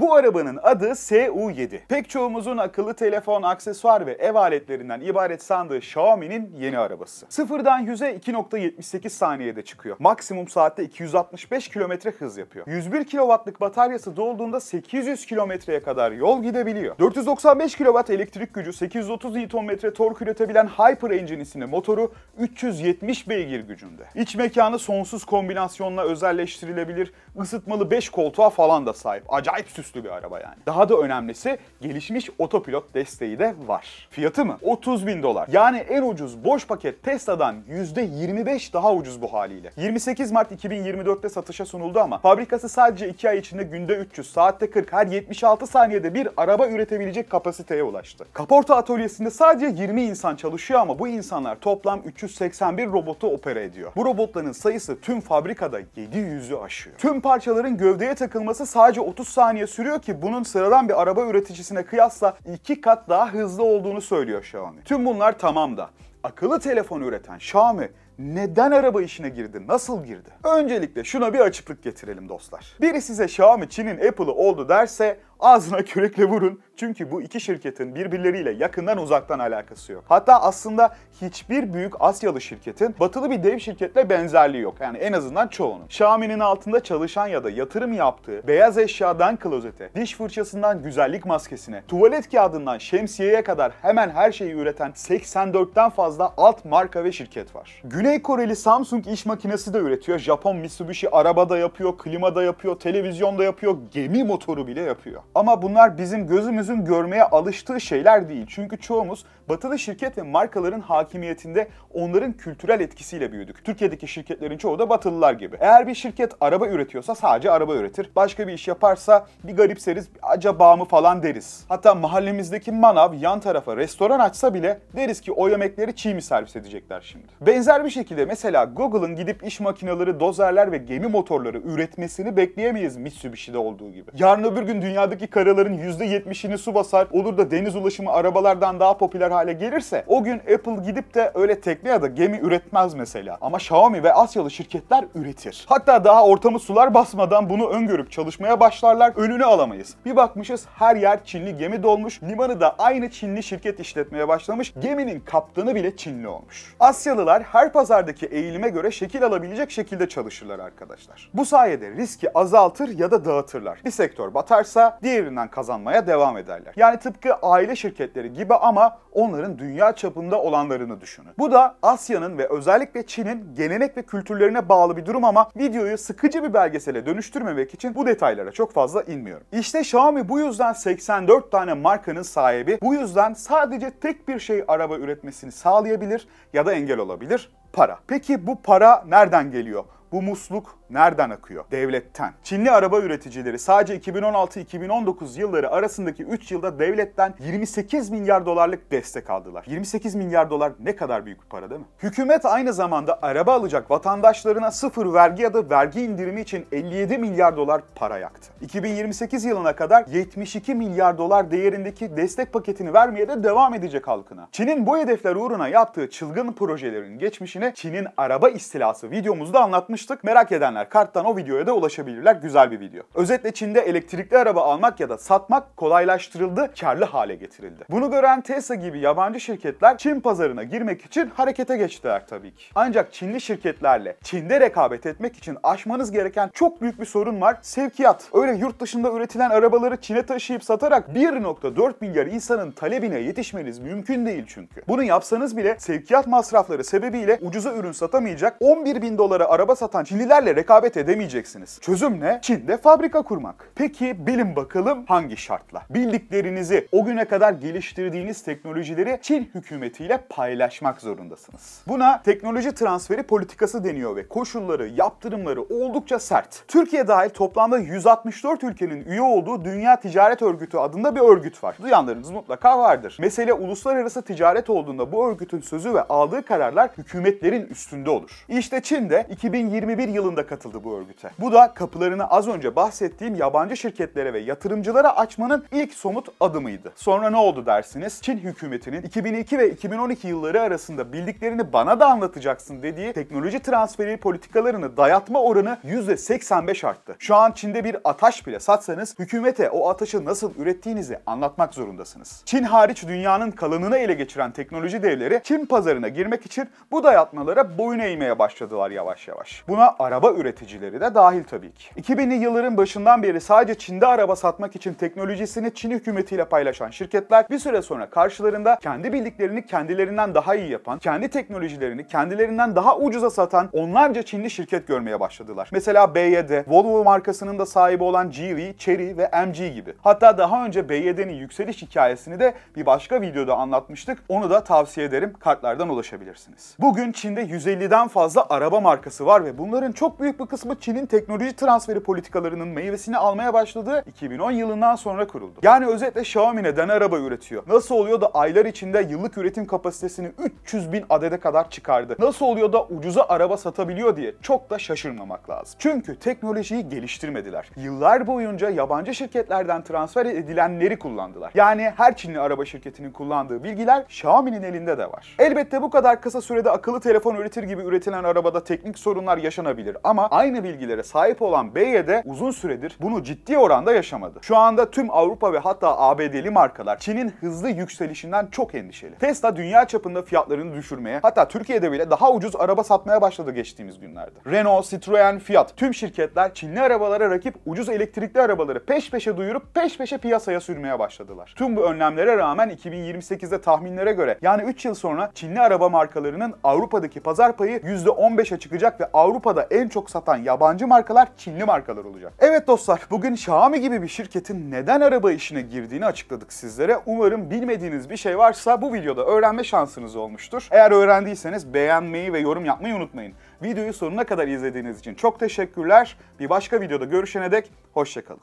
Bu arabanın adı SU7. Pek çoğumuzun akıllı telefon, aksesuar ve ev aletlerinden ibaret sandığı Xiaomi'nin yeni arabası. Sıfırdan 100'e 2.78 saniyede çıkıyor. Maksimum saatte 265 km hız yapıyor. 101 kW'lık bataryası dolduğunda 800 kilometreye kadar yol gidebiliyor. 495 kW elektrik gücü, 830 Nm tork üretebilen Hyper Engine isimli motoru 370 beygir gücünde. İç mekanı sonsuz kombinasyonla özelleştirilebilir, ısıtmalı 5 koltuğa falan da sahip. Acayip süs süslü bir araba yani. Daha da önemlisi gelişmiş otopilot desteği de var. Fiyatı mı? 30 bin dolar. Yani en ucuz boş paket Tesla'dan %25 daha ucuz bu haliyle. 28 Mart 2024'te satışa sunuldu ama fabrikası sadece 2 ay içinde günde 300, saatte 40, her 76 saniyede bir araba üretebilecek kapasiteye ulaştı. Kaporta atölyesinde sadece 20 insan çalışıyor ama bu insanlar toplam 381 robotu opera ediyor. Bu robotların sayısı tüm fabrikada 700'ü aşıyor. Tüm parçaların gövdeye takılması sadece 30 saniye sürüyor sürüyor ki bunun sıradan bir araba üreticisine kıyasla iki kat daha hızlı olduğunu söylüyor Xiaomi. Tüm bunlar tamam da akıllı telefon üreten Xiaomi neden araba işine girdi, nasıl girdi? Öncelikle şuna bir açıklık getirelim dostlar. Biri size Xiaomi Çin'in Apple'ı oldu derse ağzına kürekle vurun. Çünkü bu iki şirketin birbirleriyle yakından uzaktan alakası yok. Hatta aslında hiçbir büyük Asyalı şirketin batılı bir dev şirketle benzerliği yok. Yani en azından çoğunun. Xiaomi'nin altında çalışan ya da yatırım yaptığı beyaz eşyadan klozete, diş fırçasından güzellik maskesine, tuvalet kağıdından şemsiyeye kadar hemen her şeyi üreten 84'ten fazla fazla alt marka ve şirket var. Güney Koreli Samsung iş makinesi de üretiyor. Japon Mitsubishi araba da yapıyor, klima da yapıyor, televizyon da yapıyor, gemi motoru bile yapıyor. Ama bunlar bizim gözümüzün görmeye alıştığı şeyler değil. Çünkü çoğumuz batılı şirket ve markaların hakimiyetinde onların kültürel etkisiyle büyüdük. Türkiye'deki şirketlerin çoğu da batılılar gibi. Eğer bir şirket araba üretiyorsa sadece araba üretir. Başka bir iş yaparsa bir garipseriz, acaba mı falan deriz. Hatta mahallemizdeki manav yan tarafa restoran açsa bile deriz ki o yemekleri çiğ mi servis edecekler şimdi? Benzer bir şekilde mesela Google'ın gidip iş makineleri, dozerler ve gemi motorları üretmesini bekleyemeyiz Mitsubishi'de olduğu gibi. Yarın öbür gün dünyadaki karaların %70'ini su basar, olur da deniz ulaşımı arabalardan daha popüler hale gelirse o gün Apple gidip de öyle tekne ya da gemi üretmez mesela. Ama Xiaomi ve Asyalı şirketler üretir. Hatta daha ortamı sular basmadan bunu öngörüp çalışmaya başlarlar, önünü alamayız. Bir bakmışız her yer Çinli gemi dolmuş, limanı da aynı Çinli şirket işletmeye başlamış, geminin kaptanı bile bile Çinli olmuş. Asyalılar her pazardaki eğilime göre şekil alabilecek şekilde çalışırlar arkadaşlar. Bu sayede riski azaltır ya da dağıtırlar. Bir sektör batarsa diğerinden kazanmaya devam ederler. Yani tıpkı aile şirketleri gibi ama onların dünya çapında olanlarını düşünün. Bu da Asya'nın ve özellikle Çin'in gelenek ve kültürlerine bağlı bir durum ama videoyu sıkıcı bir belgesele dönüştürmemek için bu detaylara çok fazla inmiyorum. İşte Xiaomi bu yüzden 84 tane markanın sahibi. Bu yüzden sadece tek bir şey araba üretmesini sağlıyor sağlayabilir ya da engel olabilir para. Peki bu para nereden geliyor? Bu musluk nereden akıyor? Devletten. Çinli araba üreticileri sadece 2016-2019 yılları arasındaki 3 yılda devletten 28 milyar dolarlık destek aldılar. 28 milyar dolar ne kadar büyük bir para değil mi? Hükümet aynı zamanda araba alacak vatandaşlarına sıfır vergi ya da vergi indirimi için 57 milyar dolar para yaktı. 2028 yılına kadar 72 milyar dolar değerindeki destek paketini vermeye de devam edecek halkına. Çin'in bu hedefler uğruna yaptığı çılgın projelerin geçmişine Çin'in araba istilası videomuzda anlatmış paylaşmıştık. Merak edenler karttan o videoya da ulaşabilirler. Güzel bir video. Özetle Çin'de elektrikli araba almak ya da satmak kolaylaştırıldı, karlı hale getirildi. Bunu gören Tesla gibi yabancı şirketler Çin pazarına girmek için harekete geçtiler tabii ki. Ancak Çinli şirketlerle Çin'de rekabet etmek için aşmanız gereken çok büyük bir sorun var. Sevkiyat. Öyle yurt dışında üretilen arabaları Çin'e taşıyıp satarak 1.4 milyar insanın talebine yetişmeniz mümkün değil çünkü. Bunu yapsanız bile sevkiyat masrafları sebebiyle ucuza ürün satamayacak 11 bin dolara araba satan satan Çinlilerle rekabet edemeyeceksiniz. Çözüm ne? Çin'de fabrika kurmak. Peki bilin bakalım hangi şartla? Bildiklerinizi, o güne kadar geliştirdiğiniz teknolojileri Çin hükümetiyle paylaşmak zorundasınız. Buna teknoloji transferi politikası deniyor ve koşulları, yaptırımları oldukça sert. Türkiye dahil toplamda 164 ülkenin üye olduğu Dünya Ticaret Örgütü adında bir örgüt var. Duyanlarınız mutlaka vardır. Mesele uluslararası ticaret olduğunda bu örgütün sözü ve aldığı kararlar hükümetlerin üstünde olur. İşte Çin'de 2020 2021 yılında katıldı bu örgüte. Bu da kapılarını az önce bahsettiğim yabancı şirketlere ve yatırımcılara açmanın ilk somut adımıydı. Sonra ne oldu dersiniz? Çin hükümetinin 2002 ve 2012 yılları arasında bildiklerini bana da anlatacaksın dediği teknoloji transferi politikalarını dayatma oranı %85 arttı. Şu an Çin'de bir ataş bile satsanız hükümete o ataşı nasıl ürettiğinizi anlatmak zorundasınız. Çin hariç dünyanın kalanını ele geçiren teknoloji devleri Çin pazarına girmek için bu dayatmalara boyun eğmeye başladılar yavaş yavaş. Buna araba üreticileri de dahil tabii ki. 2000'li yılların başından beri sadece Çin'de araba satmak için teknolojisini Çin hükümetiyle paylaşan şirketler bir süre sonra karşılarında kendi bildiklerini kendilerinden daha iyi yapan, kendi teknolojilerini kendilerinden daha ucuza satan onlarca Çinli şirket görmeye başladılar. Mesela BYD, Volvo markasının da sahibi olan Geely, Cherry ve MG gibi. Hatta daha önce BYD'nin yükseliş hikayesini de bir başka videoda anlatmıştık. Onu da tavsiye ederim. Kartlardan ulaşabilirsiniz. Bugün Çin'de 150'den fazla araba markası var ve bunların çok büyük bir kısmı Çin'in teknoloji transferi politikalarının meyvesini almaya başladığı 2010 yılından sonra kuruldu. Yani özetle Xiaomi neden araba üretiyor? Nasıl oluyor da aylar içinde yıllık üretim kapasitesini 300 bin adede kadar çıkardı? Nasıl oluyor da ucuza araba satabiliyor diye çok da şaşırmamak lazım. Çünkü teknolojiyi geliştirmediler. Yıllar boyunca yabancı şirketlerden transfer edilenleri kullandılar. Yani her Çinli araba şirketinin kullandığı bilgiler Xiaomi'nin elinde de var. Elbette bu kadar kısa sürede akıllı telefon üretir gibi üretilen arabada teknik sorunlar yaşanabilir yaşanabilir. Ama aynı bilgilere sahip olan BY de uzun süredir bunu ciddi oranda yaşamadı. Şu anda tüm Avrupa ve hatta ABD'li markalar Çin'in hızlı yükselişinden çok endişeli. Tesla dünya çapında fiyatlarını düşürmeye hatta Türkiye'de bile daha ucuz araba satmaya başladı geçtiğimiz günlerde. Renault, Citroen, Fiat tüm şirketler Çinli arabalara rakip ucuz elektrikli arabaları peş peşe duyurup peş peşe piyasaya sürmeye başladılar. Tüm bu önlemlere rağmen 2028'de tahminlere göre yani 3 yıl sonra Çinli araba markalarının Avrupa'daki pazar payı %15'e çıkacak ve Avrupa Avrupa'da en çok satan yabancı markalar Çinli markalar olacak. Evet dostlar bugün Xiaomi gibi bir şirketin neden araba işine girdiğini açıkladık sizlere. Umarım bilmediğiniz bir şey varsa bu videoda öğrenme şansınız olmuştur. Eğer öğrendiyseniz beğenmeyi ve yorum yapmayı unutmayın. Videoyu sonuna kadar izlediğiniz için çok teşekkürler. Bir başka videoda görüşene dek hoşçakalın.